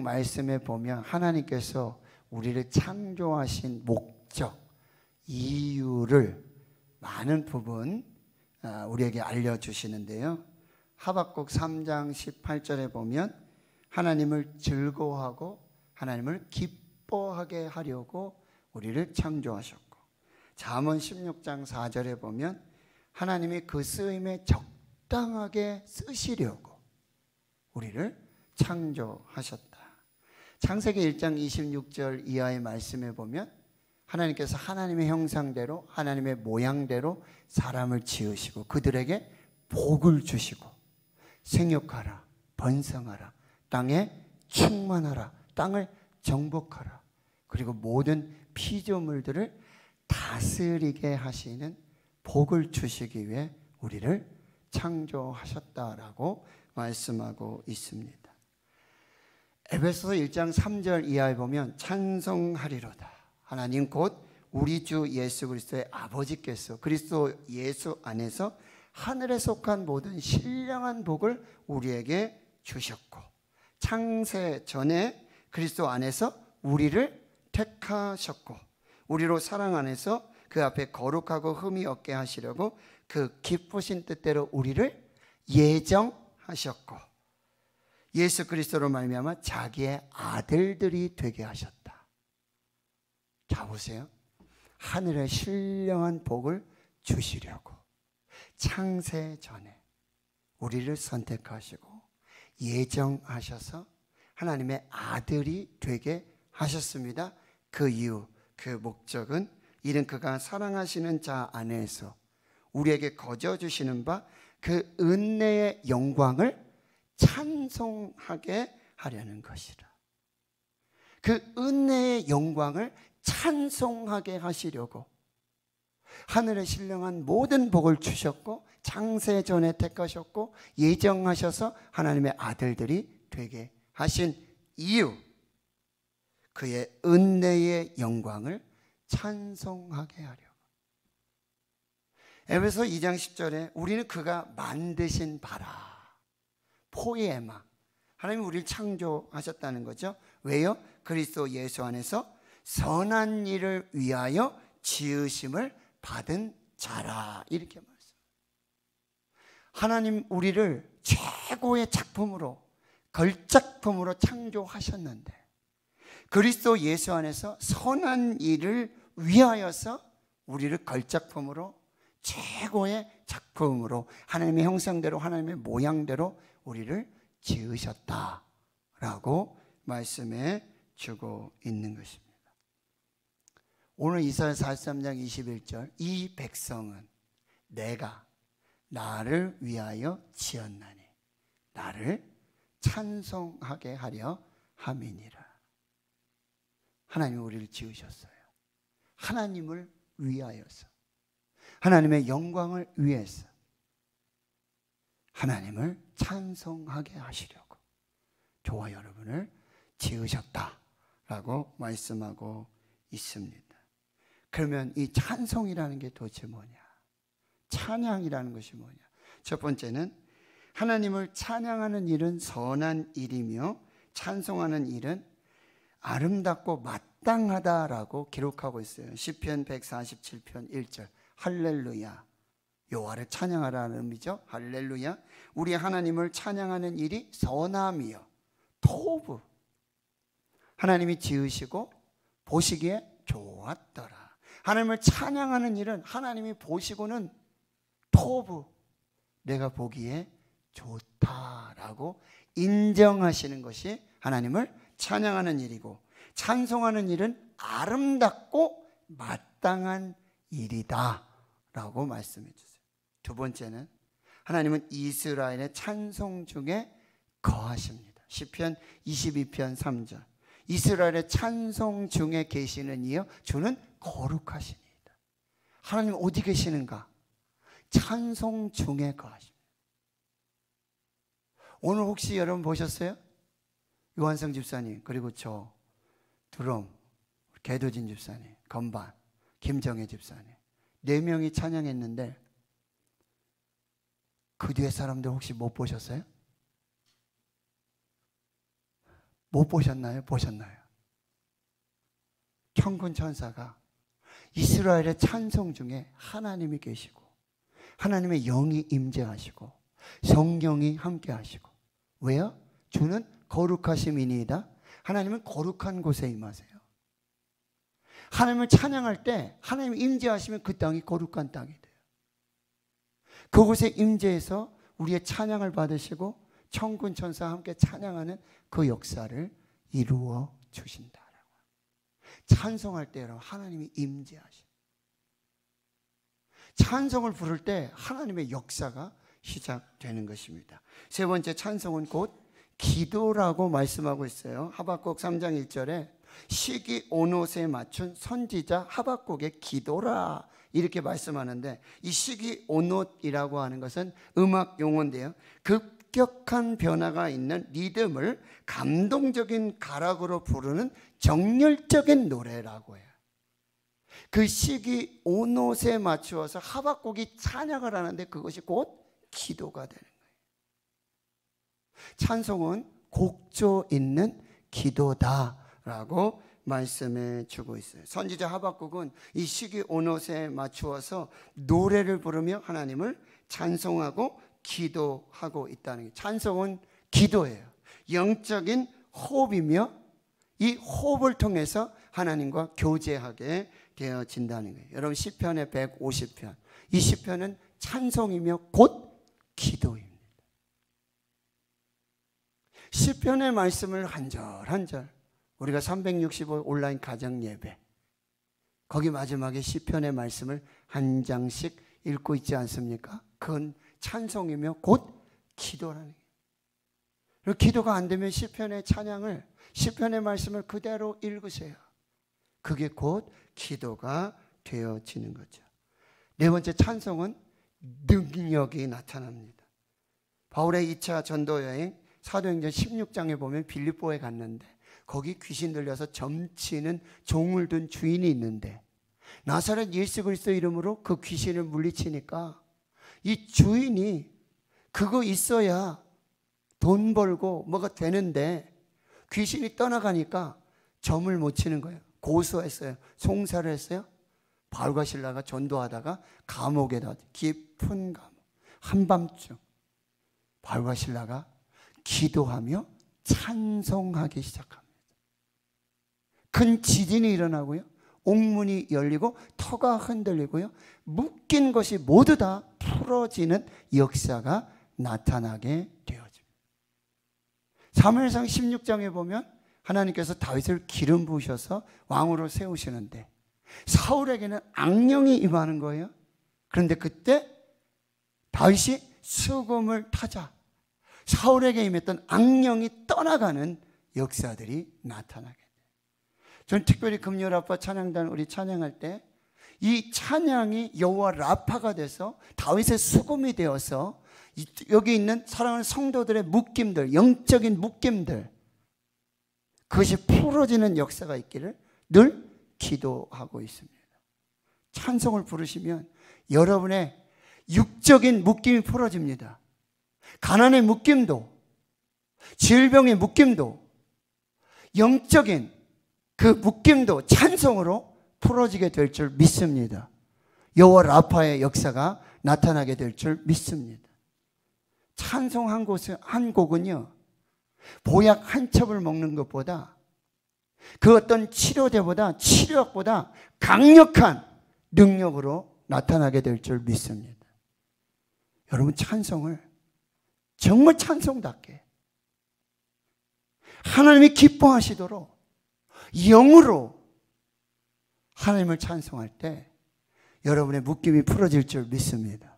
말씀에 보면 하나님께서 우리를 창조하신 목적, 이유를 많은 부분 아, 우리에게 알려주시는데요. 하박국 3장 18절에 보면 하나님을 즐거워하고 하나님을 기뻐하게 하려고 우리를 창조하셨고 잠언 16장 4절에 보면 하나님이 그 쓰임에 적당하게 쓰시려고 우리를 창조하셨다. 창세기 1장 26절 이하의 말씀에 보면 하나님께서 하나님의 형상대로 하나님의 모양대로 사람을 지으시고 그들에게 복을 주시고 생육하라 번성하라 땅에 충만하라 땅을 정복하라 그리고 모든 피조물들을 다스리게 하시는 복을 주시기 위해 우리를 창조하셨다라고 말씀하고 있습니다. 에베소서 1장 3절 이하에 보면 찬송하리로다. 하나님 곧 우리 주 예수 그리스도의 아버지께서 그리스도 예수 안에서 하늘에 속한 모든 신령한 복을 우리에게 주셨고 창세 전에 그리스도 안에서 우리를 택하셨고 우리로 사랑 안에서 그 앞에 거룩하고 흠이 없게 하시려고 그 기쁘신 뜻대로 우리를 예정하셨고 예수 그리스도로 말미암아 자기의 아들들이 되게 하셨다. 자 보세요. 하늘의 신령한 복을 주시려고 창세 전에 우리를 선택하시고 예정하셔서 하나님의 아들이 되게 하셨습니다. 그 이유, 그 목적은 이는 그가 사랑하시는 자 안에서 우리에게 거저 주시는 바 그 은혜의 영광을 찬송하게 하려는 것이라. 그 은혜의 영광을 찬송하게 하시려고 하늘에 신령한 모든 복을 주셨고 장세 전에 택하셨고 예정하셔서 하나님의 아들들이 되게 하신 이유 그의 은혜의 영광을 찬송하게 하려. 에베소 2장 10절에 우리는 그가 만드신 바라 포에마. 하나님 우리를 창조하셨다는 거죠. 왜요? 그리스도 예수 안에서 선한 일을 위하여 지으심을 받은 자라 이렇게 말씀. 하나님 우리를 최고의 작품으로 걸작품으로 창조하셨는데 그리스도 예수 안에서 선한 일을 위하여서 우리를 걸작품으로 최고의 작품으로 하나님의 형상대로 하나님의 모양대로 우리를 지으셨다라고 말씀해 주고 있는 것입니다. 오늘 이사야 43장 21절 이 백성은 내가 나를 위하여 지었나니 나를 찬송하게 하려 함이니라. 하나님 우리를 지으셨어요. 하나님을 위하여서 하나님의 영광을 위해서 하나님을 찬송하게 하시려고 교회 여러분을 지으셨다라고 말씀하고 있습니다. 그러면 이 찬송이라는 게 도대체 뭐냐? 찬양이라는 것이 뭐냐? 첫 번째는 하나님을 찬양하는 일은 선한 일이며 찬송하는 일은 아름답고 마땅하다라고 기록하고 있어요. 시편 147편 1절. 할렐루야. 요하를 찬양하라는 의미죠. 할렐루야. 우리 하나님을 찬양하는 일이 선함이요. 토브. 하나님이 지으시고 보시기에 좋았더라. 하나님을 찬양하는 일은 하나님이 보시고는 토브. 내가 보기에 좋다라고 인정하시는 것이 하나님을 찬양하는 일이고 찬송하는 일은 아름답고 마땅한 일이다라고 말씀해 주세요. 두 번째는 하나님은 이스라엘의 찬송 중에 거하십니다. 시편 22편 3절. 이스라엘의 찬송 중에 계시는 이여 주는 거룩하시니다. 하나님 어디 계시는가? 찬송 중에 거하십니다. 오늘 혹시 여러분 보셨어요? 요한성 집사님 그리고 저 드럼 개도진 집사님 건반 김정혜 집사님 네 명이 찬양했는데 그 뒤에 사람들 혹시 못 보셨어요? 못 보셨나요? 보셨나요? 천군 천사가 이스라엘의 찬송 중에 하나님이 계시고 하나님의 영이 임재하시고 성령이 함께 하시고 왜요? 주는 거룩하심이니이다. 하나님은 거룩한 곳에 임하세요. 하나님을 찬양할 때 하나님 임재하시면 그 땅이 거룩한 땅이 그곳의 임재에서 우리의 찬양을 받으시고 천군 천사와 함께 찬양하는 그 역사를 이루어 주신다라고. 찬송할 때여 하나님이 임재하시. 찬송을 부를 때 하나님의 역사가 시작되는 것입니다. 세 번째 찬송은 곧 기도라고 말씀하고 있어요. 하박국 3장 1절에 시기 온옷에 맞춘 선지자 하박국의 기도라 이렇게 말씀하는데 이 시기 온옷이라고 하는 것은 음악 용어인데요. 급격한 변화가 있는 리듬을 감동적인 가락으로 부르는 정열적인 노래라고 해요. 그 시기 온옷에 맞추어서 하박국이 찬양을 하는데 그것이 곧 기도가 되는 거예요. 찬송은 곡조 있는 기도다. 라고 말씀해 주고 있어요. 선지자 하박국은 이 시기 온옷에 맞추어서 노래를 부르며 하나님을 찬송하고 기도하고 있다는 게 찬송은 기도예요. 영적인 호흡이며 이 호흡을 통해서 하나님과 교제하게 되어진다는 거예요. 여러분 시편의 150편. 이 시편은 찬송이며 곧 기도입니다. 시편의 말씀을 한절 한절 우리가 365 온라인 가정 예배 거기 마지막에 시편의 말씀을 한 장씩 읽고 있지 않습니까? 그건 찬송이며 곧 기도라는 거예요. 기도가 안 되면 시편의 찬양을 시편의 말씀을 그대로 읽으세요. 그게 곧 기도가 되어지는 거죠. 네 번째 찬송은 능력이 나타납니다. 바울의 2차 전도 여행 사도행전 16장에 보면 빌립보에 갔는데 거기 귀신 들려서 점치는 종을 둔 주인이 있는데 나사렛 예수 그리스도 이름으로 그 귀신을 물리치니까 이 주인이 그거 있어야 돈 벌고 뭐가 되는데 귀신이 떠나가니까 점을 못 치는 거예요. 고소했어요. 송사를 했어요. 바울과 신라가 전도하다가 감옥에다 깊은 감옥 한밤중 바울과 신라가 기도하며 찬송하기 시작합니다. 큰 지진이 일어나고요. 옥문이 열리고 터가 흔들리고요. 묶인 것이 모두 다 풀어지는 역사가 나타나게 되어집니다. 사무엘상 16장에 보면 하나님께서 다윗을 기름 부으셔서 왕으로 세우시는데 사울에게는 악령이 임하는 거예요. 그런데 그때 다윗이 수금을 타자 사울에게 임했던 악령이 떠나가는 역사들이 나타나게 저는 특별히 금요 라파 찬양단 우리 찬양할 때 이 찬양이 여호와 라파가 돼서 다윗의 수금이 되어서 여기 있는 사랑하는 성도들의 묶임들, 영적인 묶임들 그것이 풀어지는 역사가 있기를 늘 기도하고 있습니다. 찬송을 부르시면 여러분의 육적인 묶임이 풀어집니다. 가난의 묶임도, 질병의 묶임도, 영적인 그 묶임도 찬송으로 풀어지게 될 줄 믿습니다. 여호와 라파의 역사가 나타나게 될 줄 믿습니다. 찬송 한 곳은 한 곡은요. 보약 한 첩을 먹는 것보다 그 어떤 치료제보다 치료약보다 강력한 능력으로 나타나게 될 줄 믿습니다. 여러분 찬송을 정말 찬송답게 하나님이 기뻐하시도록 영으로 하나님을 찬송할 때 여러분의 묶임이 풀어질 줄 믿습니다.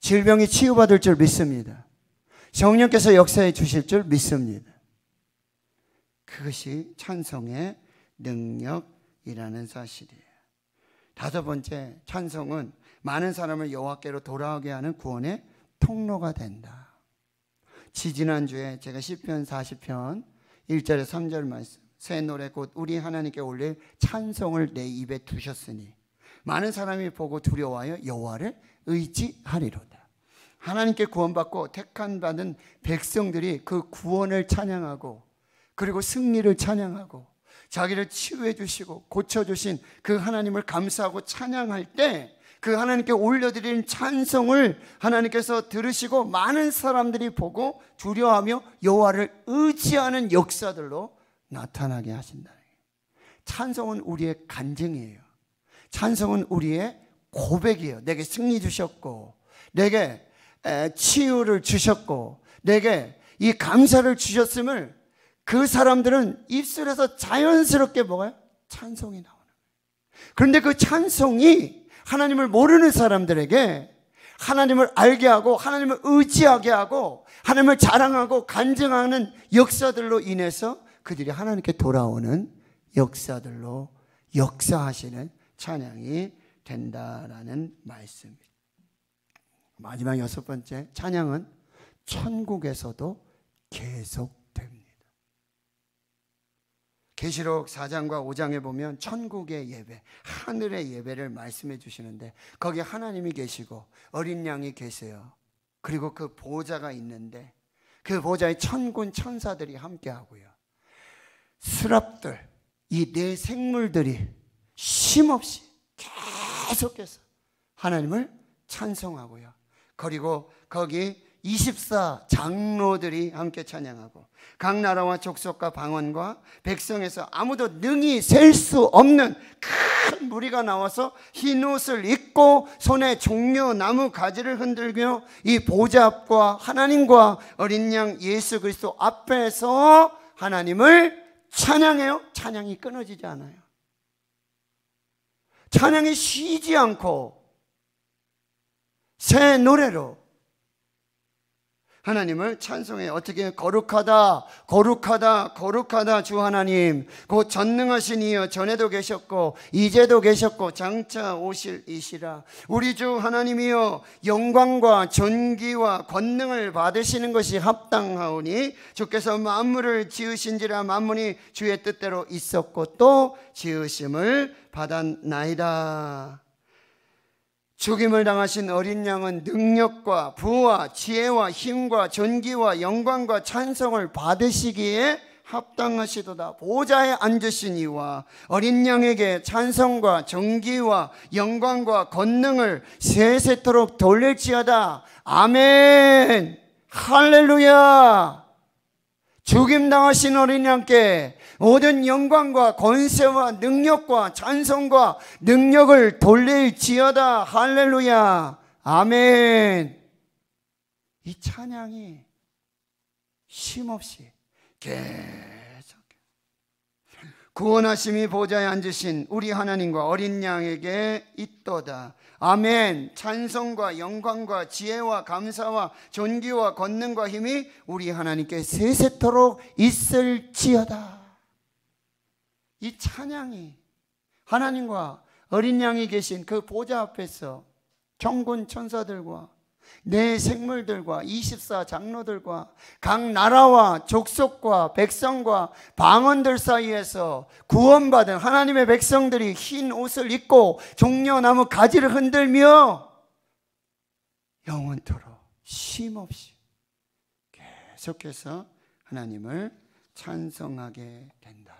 질병이 치유받을 줄 믿습니다. 성령께서 역사해 주실 줄 믿습니다. 그것이 찬송의 능력이라는 사실이에요. 다섯 번째, 찬송은 많은 사람을 여호와께로 돌아오게 하는 구원의 통로가 된다. 지지난주에 제가 1편 40편 1절에 3절 말씀 새 노래 곧 우리 하나님께 올릴 찬송을 내 입에 두셨으니 많은 사람이 보고 두려워하여 여호와를 의지하리로다. 하나님께 구원받고 택한 받은 백성들이 그 구원을 찬양하고 그리고 승리를 찬양하고 자기를 치유해 주시고 고쳐 주신 그 하나님을 감사하고 찬양할 때 그 하나님께 올려드린 찬송을 하나님께서 들으시고 많은 사람들이 보고 두려워하며 여호와를 의지하는 역사들로 나타나게 하신다찬성은 우리의 간증이에요. 찬성은 우리의 고백이에요. 내게 승리 주셨고, 내게 치유를 주셨고, 내게 이 감사를 주셨음을 그 사람들은 입술에서 자연스럽게 뭐가요? 찬송이 나오는 거예요. 그런데 그 찬송이 하나님을 모르는 사람들에게 하나님을 알게 하고 하나님을 의지하게 하고 하나님을 자랑하고 간증하는 역사들로 인해서 그들이 하나님께 돌아오는 역사들로 역사하시는 찬양이 된다라는 말씀입니다. 마지막 여섯 번째 찬양은 천국에서도 계속됩니다. 계시록 4장과 5장에 보면 천국의 예배, 하늘의 예배를 말씀해 주시는데 거기 하나님이 계시고 어린 양이 계세요. 그리고 그 보좌가 있는데 그 보좌에 천군 천사들이 함께 하고요. 수랍들, 이네 생물들이 쉼없이 계속해서 하나님을 찬송하고요. 그리고 거기 24 장로들이 함께 찬양하고 각 나라와 족속과 방언과 백성에서 아무도 능히 셀 수 없는 큰 무리가 나와서 흰 옷을 입고 손에 종려 나무 가지를 흔들며 이 보좌 앞과 하나님과 어린 양 예수 그리스도 앞에서 하나님을 찬양해요? 찬양이 끊어지지 않아요. 찬양이 쉬지 않고 새 노래로 하나님을 찬송해 어떻게 거룩하다 거룩하다 거룩하다 주 하나님 곧 전능하신 이여 전에도 계셨고 이제도 계셨고 장차 오실 이시라 우리 주 하나님이여 영광과 존귀와 권능을 받으시는 것이 합당하오니 주께서 만물을 지으신지라 만물이 주의 뜻대로 있었고 또 지으심을 받았나이다 죽임을 당하신 어린 양은 능력과 부와 지혜와 힘과 전기와 영광과 찬성을 받으시기에 합당하시도다. 보좌에 앉으신 이와 어린 양에게 찬성과 정기와 영광과 권능을 세세토록 돌릴지어다. 아멘. 할렐루야. 죽임 당하신 어린 양께 모든 영광과 권세와 능력과 찬성과 능력을 돌릴지어다 할렐루야 아멘 이 찬양이 쉼없이 계속 구원하심이 보좌에 앉으신 우리 하나님과 어린 양에게 있도다 아멘. 찬송과 영광과 지혜와 감사와 존귀와 권능과 힘이 우리 하나님께 세세토록 있을지어다. 이 찬양이 하나님과 어린 양이 계신 그 보좌 앞에서 경군 천사들과 내 생물들과 24 장로들과 각 나라와 족속과 백성과 방언들 사이에서 구원받은 하나님의 백성들이 흰 옷을 입고 종려나무 가지를 흔들며 영원토록 쉼없이 계속해서 하나님을 찬성하게 된다.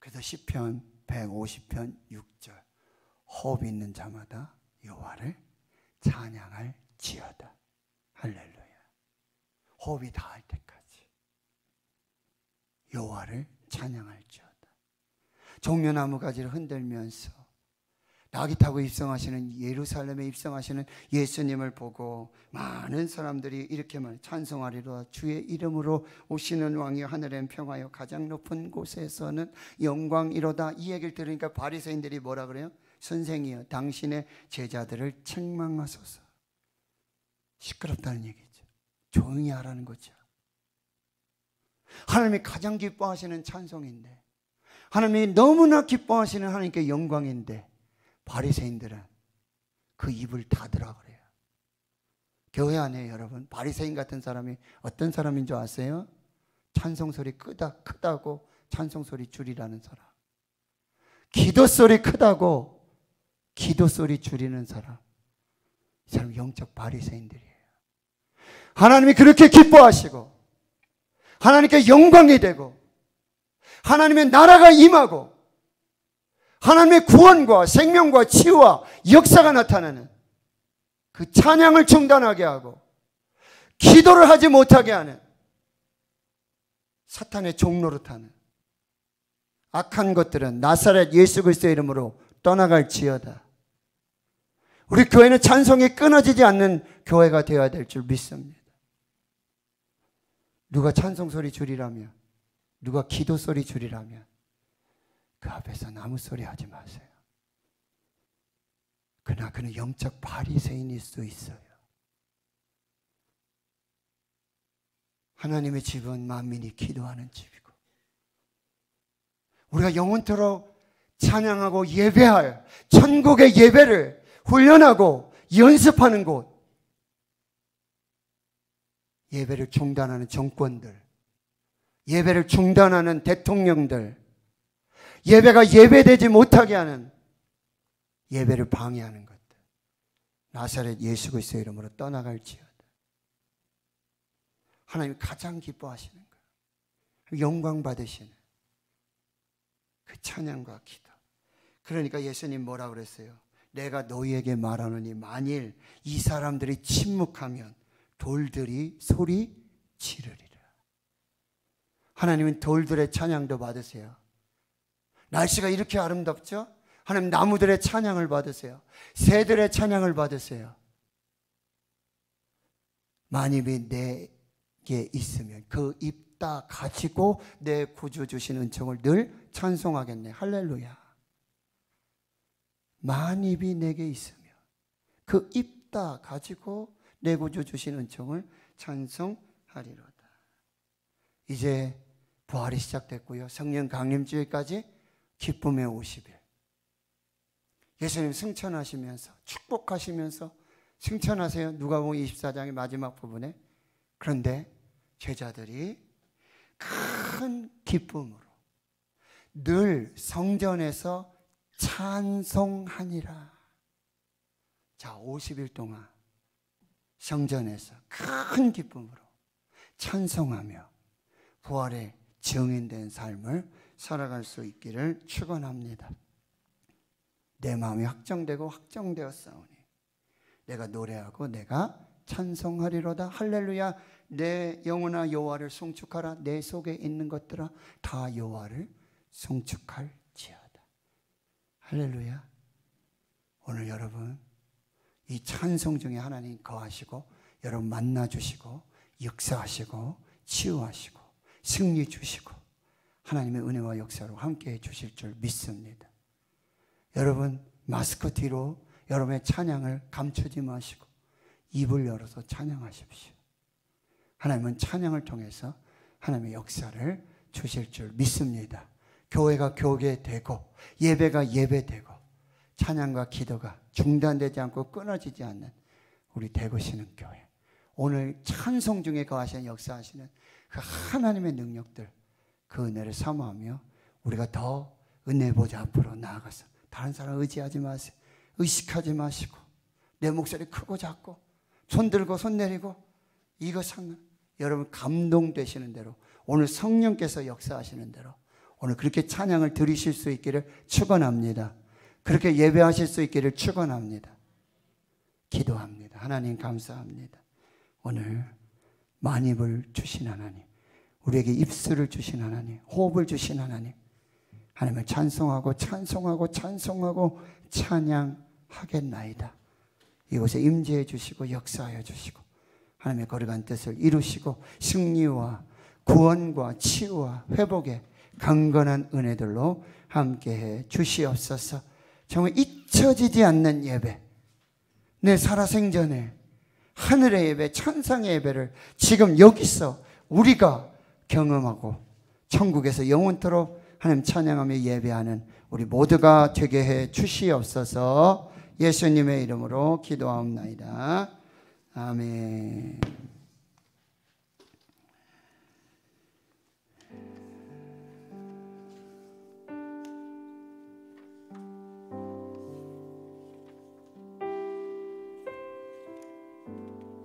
그래서 시편 150편 6절 호흡 있는 자마다 여호와를 찬양할 지어다. 할렐루야. 호흡이 다할 때까지 여호와를 찬양할 지어다. 종려나무 가지를 흔들면서 나귀 타고 입성하시는 예루살렘에 입성하시는 예수님을 보고 많은 사람들이 이렇게 말 찬송하리라 주의 이름으로 오시는 왕이 하늘엔 평하여 가장 높은 곳에서는 영광이로다 이 얘기를 들으니까 바리새인들이 뭐라 그래요? 선생이여 당신의 제자들을 책망하소서 시끄럽다는 얘기죠 조용히 하라는 거죠 하나님이 가장 기뻐하시는 찬송인데 하나님이 너무나 기뻐하시는 하나님께 영광인데 바리새인들은 그 입을 닫으라 그래요. 교회 안에 여러분 바리새인 같은 사람이 어떤 사람인 줄 아세요? 찬송 소리 크다 크다고 찬송 소리 줄이라는 사람. 기도 소리 크다고 기도 소리 줄이는 사람. 이 사람 영적 바리새인들이에요. 하나님이 그렇게 기뻐하시고 하나님께 영광이 되고 하나님의 나라가 임하고 하나님의 구원과 생명과 치유와 역사가 나타나는 그 찬양을 중단하게 하고 기도를 하지 못하게 하는 사탄의 종노릇하는 악한 것들은 나사렛 예수 그리스도의 이름으로 떠나갈지어다. 우리 교회는 찬송이 끊어지지 않는 교회가 되어야 될 줄 믿습니다. 누가 찬송 소리 줄이라면 누가 기도 소리 줄이라면 그 앞에서 아무 소리 하지 마세요. 그러나 그는 영적 바리새인일 수 있어요. 하나님의 집은 만민이 기도하는 집이고 우리가 영원토록 찬양하고 예배할 천국의 예배를 훈련하고 연습하는 곳 예배를 중단하는 정권들 예배를 중단하는 대통령들 예배가 예배되지 못하게 하는 예배를 방해하는 것들. 나사렛 예수 그리스도 이름으로 떠나갈지어다. 하나님 가장 기뻐하시는 거. 영광 받으시는 그 찬양과 기도. 그러니까 예수님 뭐라 그랬어요? 내가 너희에게 말하느니 만일 이 사람들이 침묵하면 돌들이 소리 지르리라. 하나님은 돌들의 찬양도 받으세요. 날씨가 이렇게 아름답죠? 하나님 나무들의 찬양을 받으세요. 새들의 찬양을 받으세요. 만입이 내게 있으면 그입다 가지고 내 구주 주신 은총을 늘 찬송하겠네. 할렐루야. 만입이 내게 있으면 그입다 가지고 내 구주 주신 은총을 찬송하리로다. 이제 부활이 시작됐고요. 성령 강림주의까지 기쁨의 50일. 예수님 승천하시면서 축복하시면서 승천하세요. 누가복음 24장의 마지막 부분에 그런데 제자들이 큰 기쁨으로 늘 성전에서 찬송하니라. 자, 50일 동안 성전에서 큰 기쁨으로 찬송하며 부활의 증인된 삶을 살아갈 수 있기를 축원합니다. 내 마음이 확정되고 확정되었사오니 내가 노래하고 내가 찬송하리로다 할렐루야 내 영혼아 여호와를 송축하라 내 속에 있는 것들아 다 여호와를 송축할지어다 할렐루야 오늘 여러분 이 찬송 중에 하나님 거하시고 여러분 만나 주시고 역사하시고 치유하시고 승리 주시고 하나님의 은혜와 역사로 함께 해주실 줄 믿습니다. 여러분, 마스크 뒤로 여러분의 찬양을 감추지 마시고 입을 열어서 찬양하십시오. 하나님은 찬양을 통해서 하나님의 역사를 주실 줄 믿습니다. 교회가 교계되고 예배가 예배되고 찬양과 기도가 중단되지 않고 끊어지지 않는 우리 대구시는 교회. 오늘 찬송 중에 거하시는 역사하시는 그 하나님의 능력들 그 은혜를 사모하며 우리가 더 은혜 보자 앞으로 나아가서 다른 사람 의지하지 마세요. 의식하지 마시고 내 목소리 크고 작고 손 들고 손 내리고 이거 상 여러분 감동되시는 대로 오늘 성령께서 역사하시는 대로 오늘 그렇게 찬양을 드리실수 있기를 축원합니다. 그렇게 예배하실 수 있기를 축원합니다. 기도합니다. 하나님 감사합니다. 오늘 만입을 주신 하나님 우리에게 입술을 주신 하나님, 호흡을 주신 하나님, 하나님을 찬송하고 찬송하고 찬송하고 찬양하겠나이다. 이곳에 임재해 주시고 역사하여 주시고 하나님의 거룩한 뜻을 이루시고 승리와 구원과 치유와 회복의 강건한 은혜들로 함께해 주시옵소서. 정말 잊혀지지 않는 예배, 내 살아생전에 하늘의 예배, 천상의 예배를 지금 여기서 우리가 경험하고 천국에서 영원토록 하나님 찬양하며 예배하는 우리 모두가 되게 해 주시옵소서 예수님의 이름으로 기도하옵나이다. 아멘.